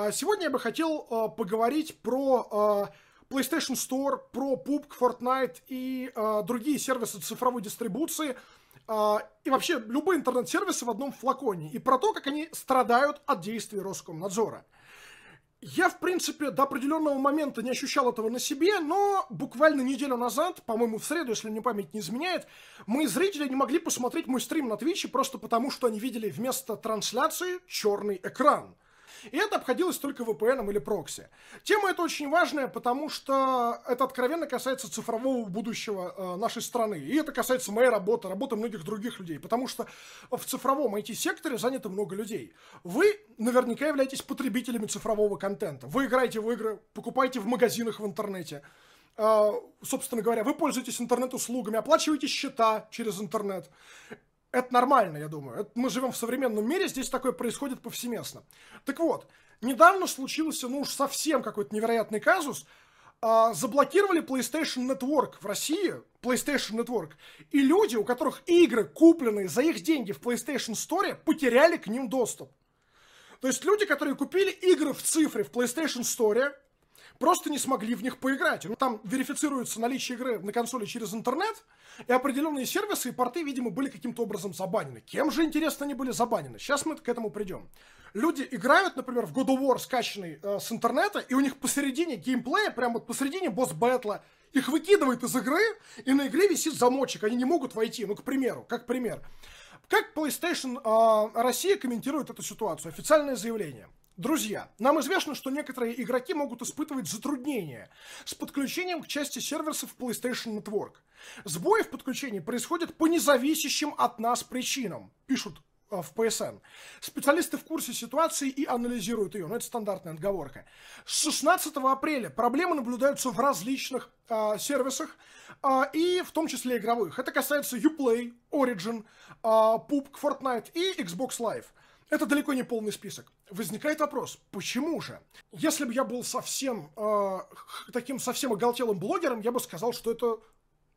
А, сегодня я бы хотел а, поговорить про а, PlayStation Store, про PUBG, Fortnite и другие сервисы цифровой дистрибуции и вообще любые интернет-сервисы в одном флаконе и про то, как они страдают от действий Роскомнадзора. Я, в принципе, до определенного момента не ощущал этого на себе, но буквально неделю назад, по-моему, в среду, если мне память не изменяет, мы, зрители, не могли посмотреть мой стрим на Твиче просто потому, что они видели вместо трансляции черный экран – и это обходилось только VPN или прокси. Тема эта очень важная, потому что это откровенно касается цифрового будущего э, нашей страны. И это касается моей работы, работы многих других людей. Потому что в цифровом IT-секторе занято много людей. Вы наверняка являетесь потребителями цифрового контента. Вы играете в игры, покупаете в магазинах в интернете э, собственно говоря, вы пользуетесь интернет-услугами, оплачиваете счета через интернет. Это нормально, я думаю. Это, мы живем в современном мире, здесь такое происходит повсеместно. Так вот, недавно случился, ну уж совсем какой-то невероятный казус. А, заблокировали PlayStation Network в России, PlayStation Network, и люди, у которых игры, купленные за их деньги в PlayStation Store, потеряли к ним доступ. То есть люди, которые купили игры в цифре в PlayStation Store, просто не смогли в них поиграть. Ну, там верифицируется наличие игры на консоли через интернет, и определенные сервисы и порты, видимо, были каким-то образом забанены. Кем же, интересно, они были забанены? Сейчас мы к этому придем. Люди играют, например, в God of War, скачанный э, с интернета, и у них посередине геймплея, прямо вот посередине босс-бэтла, их выкидывает из игры, и на игре висит замочек, они не могут войти. Ну, к примеру, как пример. Как PlayStation э, Россия комментирует эту ситуацию? Официальное заявление. Друзья, нам известно, что некоторые игроки могут испытывать затруднения с подключением к части сервисов PlayStation Network. Сбои в подключении происходят по независящим от нас причинам, пишут э, в PSN. Специалисты в курсе ситуации и анализируют ее, но ну, это стандартная отговорка. С 16 апреля проблемы наблюдаются в различных э, сервисах, э, и в том числе игровых. Это касается Uplay, Origin, э, PUBG, Fortnite и Xbox Live. Это далеко не полный список. Возникает вопрос, почему же? Если бы я был совсем э, таким совсем оголтелым блогером, я бы сказал, что это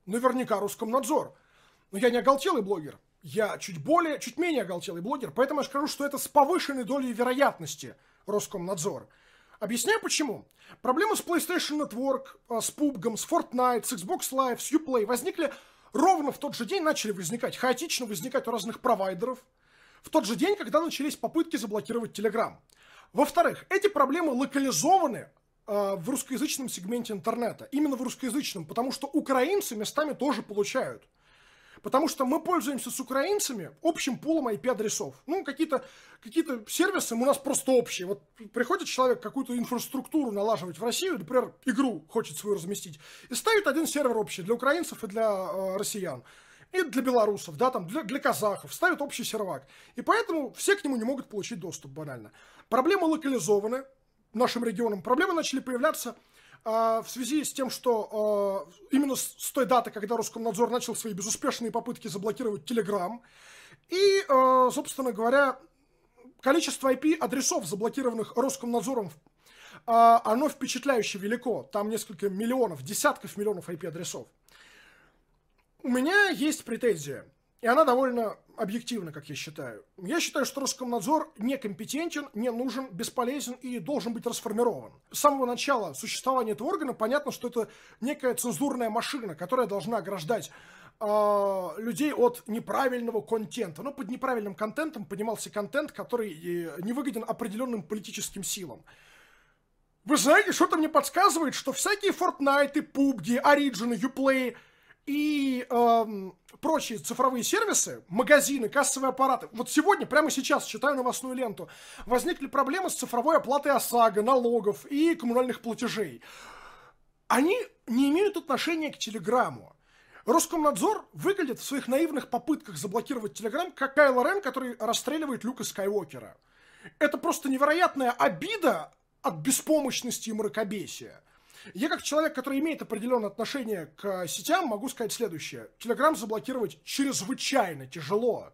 наверняка Роскомнадзор. Но я не оголтелый блогер, я чуть более, чуть менее оголтелый блогер, поэтому я скажу, что это с повышенной долей вероятности Роскомнадзор. Объясняю почему. Проблемы с PlayStation Network, э, с PUBG, с Fortnite, с Xbox Live, с Uplay возникли ровно в тот же день, начали возникать, хаотично возникать у разных провайдеров – в тот же день, когда начались попытки заблокировать Telegram. Во-вторых, эти проблемы локализованы э, в русскоязычном сегменте интернета, именно в русскоязычном, потому что украинцы местами тоже получают. Потому что мы пользуемся с украинцами общим пулом IP-адресов. Ну, какие-то какие сервисы у нас просто общие. Вот приходит человек какую-то инфраструктуру налаживать в Россию, например, игру хочет свою разместить, и ставит один сервер общий для украинцев и для э, россиян и для белорусов, да, там, для, для казахов, ставят общий сервак. И поэтому все к нему не могут получить доступ, банально. Проблемы локализованы нашим регионом. Проблемы начали появляться а, в связи с тем, что э, именно с, с той даты, когда Роскомнадзор начал свои безуспешные попытки заблокировать Телеграм, и, э, собственно говоря, количество IP-адресов, заблокированных Роскомнадзором, э, оно впечатляюще велико. Там несколько миллионов, десятков миллионов IP-адресов. У меня есть претензия, и она довольно объективна, как я считаю. Я считаю, что Роскомнадзор некомпетентен, не нужен, бесполезен и должен быть расформирован. С самого начала существования этого органа понятно, что это некая цензурная машина, которая должна ограждать а, людей от неправильного контента. Но под неправильным контентом понимался контент, который э, не выгоден определенным политическим силам. Вы знаете, что-то мне подсказывает, что всякие Fortnite, PUBG, Origin, Uplay – и эм, прочие цифровые сервисы, магазины, кассовые аппараты. Вот сегодня, прямо сейчас, читаю новостную ленту, возникли проблемы с цифровой оплатой ОСАГО, налогов и коммунальных платежей. Они не имеют отношения к Телеграму. Роскомнадзор выглядит в своих наивных попытках заблокировать Телеграм как Кайл Рен, который расстреливает Люка Скайуокера. Это просто невероятная обида от беспомощности и мракобесия. Я как человек, который имеет определенное отношение к э, сетям, могу сказать следующее. Телеграм заблокировать чрезвычайно тяжело.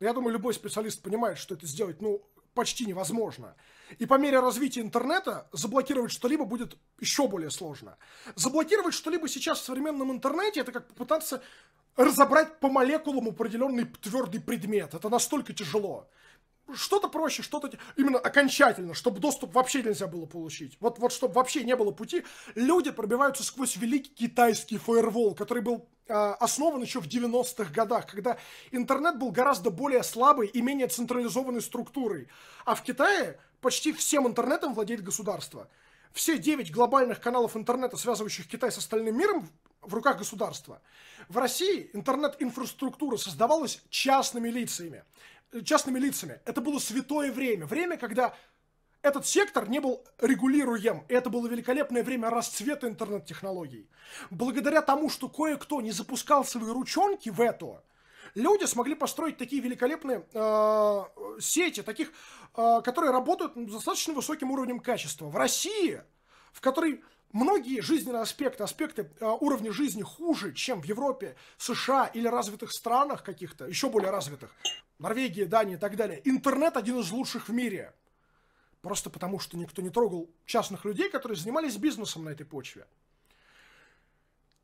Я думаю, любой специалист понимает, что это сделать, ну, почти невозможно. И по мере развития интернета заблокировать что-либо будет еще более сложно. Заблокировать что-либо сейчас в современном интернете, это как попытаться разобрать по молекулам определенный твердый предмет. Это настолько тяжело что-то проще, что-то именно окончательно, чтобы доступ вообще нельзя было получить. Вот, вот чтобы вообще не было пути, люди пробиваются сквозь великий китайский фаервол, который был э, основан еще в 90-х годах, когда интернет был гораздо более слабой и менее централизованной структурой. А в Китае почти всем интернетом владеет государство. Все девять глобальных каналов интернета, связывающих Китай с остальным миром, в руках государства. В России интернет-инфраструктура создавалась частными лицами частными лицами. Это было святое время. Время, когда этот сектор не был регулируем, и это было великолепное время расцвета интернет-технологий. Благодаря тому, что кое-кто не запускал свои ручонки в это, люди смогли построить такие великолепные э, сети, таких, э, которые работают ну, с достаточно высоким уровнем качества. В России, в которой Многие жизненные аспекты, аспекты э, уровня жизни хуже, чем в Европе, США или развитых странах каких-то, еще более развитых, Норвегии, Дании и так далее. Интернет один из лучших в мире. Просто потому, что никто не трогал частных людей, которые занимались бизнесом на этой почве.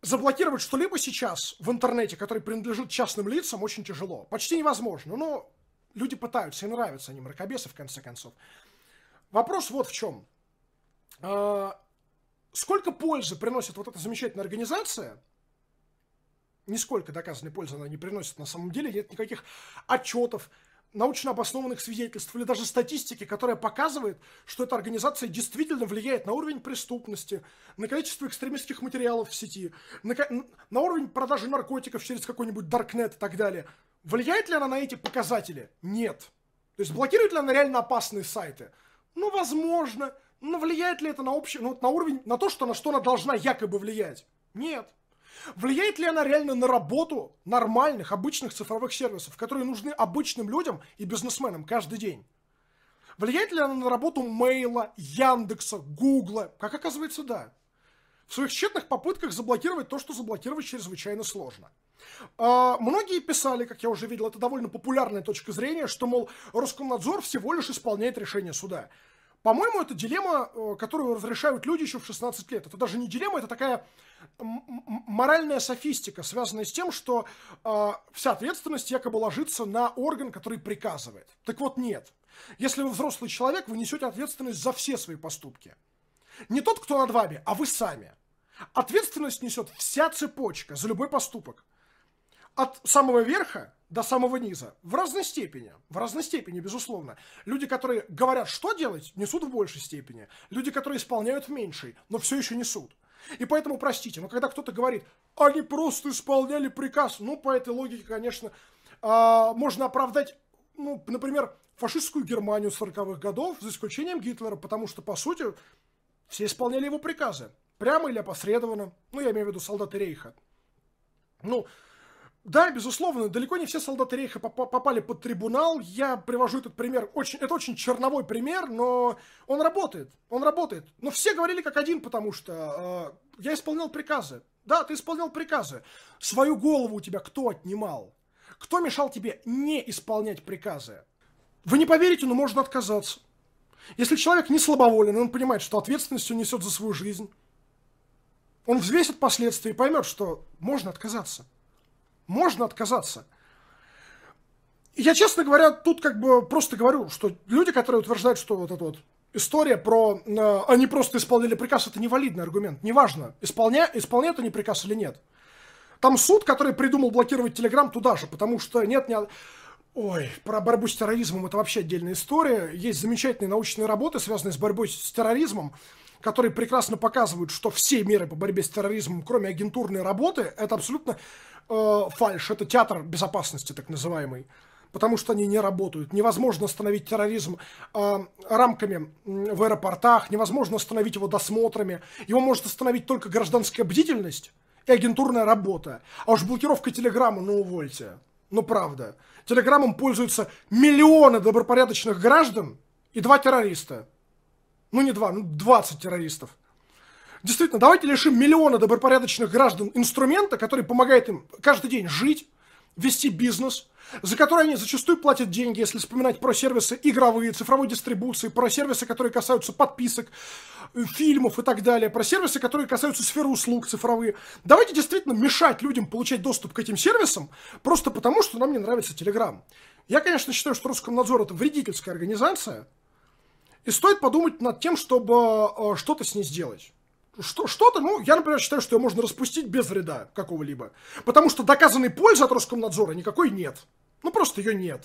Заблокировать что-либо сейчас в интернете, который принадлежит частным лицам, очень тяжело. Почти невозможно, но люди пытаются, и нравятся они мракобесы, в конце концов. Вопрос вот в чем а, сколько пользы приносит вот эта замечательная организация, нисколько доказанной пользы она не приносит на самом деле, нет никаких отчетов, научно обоснованных свидетельств или даже статистики, которая показывает, что эта организация действительно влияет на уровень преступности, на количество экстремистских материалов в сети, на, на уровень продажи наркотиков через какой-нибудь даркнет и так далее. Влияет ли она на эти показатели? Нет. То есть блокирует ли она реально опасные сайты? Ну, возможно. Возможно. Но ну, влияет ли это на общий, ну, на уровень, на то, что, на что она должна якобы влиять? Нет. Влияет ли она реально на работу нормальных, обычных цифровых сервисов, которые нужны обычным людям и бизнесменам каждый день? Влияет ли она на работу Мейла, Яндекса, Гугла? Как оказывается, да. В своих тщетных попытках заблокировать то, что заблокировать чрезвычайно сложно. А, многие писали, как я уже видел, это довольно популярная точка зрения, что, мол, Роскомнадзор всего лишь исполняет решение суда. По-моему, это дилемма, э, которую разрешают люди еще в 16 лет. Это даже не дилемма, это такая моральная софистика, связанная с тем, что э, вся ответственность якобы ложится на орган, который приказывает. Так вот, нет. Если вы взрослый человек, вы несете ответственность за все свои поступки. Не тот, кто над вами, а вы сами. Ответственность несет вся цепочка за любой поступок. От самого верха до самого низа. В разной степени, в разной степени, безусловно. Люди, которые говорят, что делать, несут в большей степени. Люди, которые исполняют в меньшей, но все еще несут. И поэтому, простите, но когда кто-то говорит, они просто исполняли приказ, ну, по этой логике, конечно, э, можно оправдать, ну, например, фашистскую Германию 40-х годов, за исключением Гитлера, потому что, по сути, все исполняли его приказы. Прямо или опосредованно. Ну, я имею в виду солдаты Рейха. Ну, да, безусловно, далеко не все солдаты Рейха попали под трибунал. Я привожу этот пример. Очень, это очень черновой пример, но он работает. Он работает. Но все говорили как один, потому что э, я исполнял приказы. Да, ты исполнял приказы. Свою голову у тебя кто отнимал? Кто мешал тебе не исполнять приказы? Вы не поверите, но можно отказаться. Если человек не слабоволен, он понимает, что ответственность он несет за свою жизнь, он взвесит последствия и поймет, что можно отказаться. Можно отказаться. Я, честно говоря, тут как бы просто говорю, что люди, которые утверждают, что вот эта вот история про э, они просто исполнили приказ, это невалидный аргумент. Неважно, исполня, исполняют они приказ или нет. Там суд, который придумал блокировать Телеграм, туда же, потому что нет, ни Ой, про борьбу с терроризмом это вообще отдельная история. Есть замечательные научные работы, связанные с борьбой с терроризмом, которые прекрасно показывают, что все меры по борьбе с терроризмом, кроме агентурной работы, это абсолютно Э, фальш, это театр безопасности так называемый, потому что они не работают. Невозможно остановить терроризм э, рамками в аэропортах, невозможно остановить его досмотрами. Его может остановить только гражданская бдительность и агентурная работа. А уж блокировка телеграмма, ну увольте. Ну правда. Телеграммом пользуются миллионы добропорядочных граждан и два террориста. Ну не два, ну 20 террористов. Действительно, давайте лишим миллиона добропорядочных граждан инструмента, который помогает им каждый день жить, вести бизнес, за который они зачастую платят деньги, если вспоминать про сервисы игровые, цифровой дистрибуции, про сервисы, которые касаются подписок, э, фильмов и так далее, про сервисы, которые касаются сферы услуг цифровые. Давайте действительно мешать людям получать доступ к этим сервисам просто потому, что нам не нравится Телеграм. Я, конечно, считаю, что Роскомнадзор – это вредительская организация, и стоит подумать над тем, чтобы э, что-то с ней сделать что-то, ну, я, например, считаю, что ее можно распустить без вреда какого-либо. Потому что доказанной пользы от Роскомнадзора никакой нет. Ну, просто ее нет.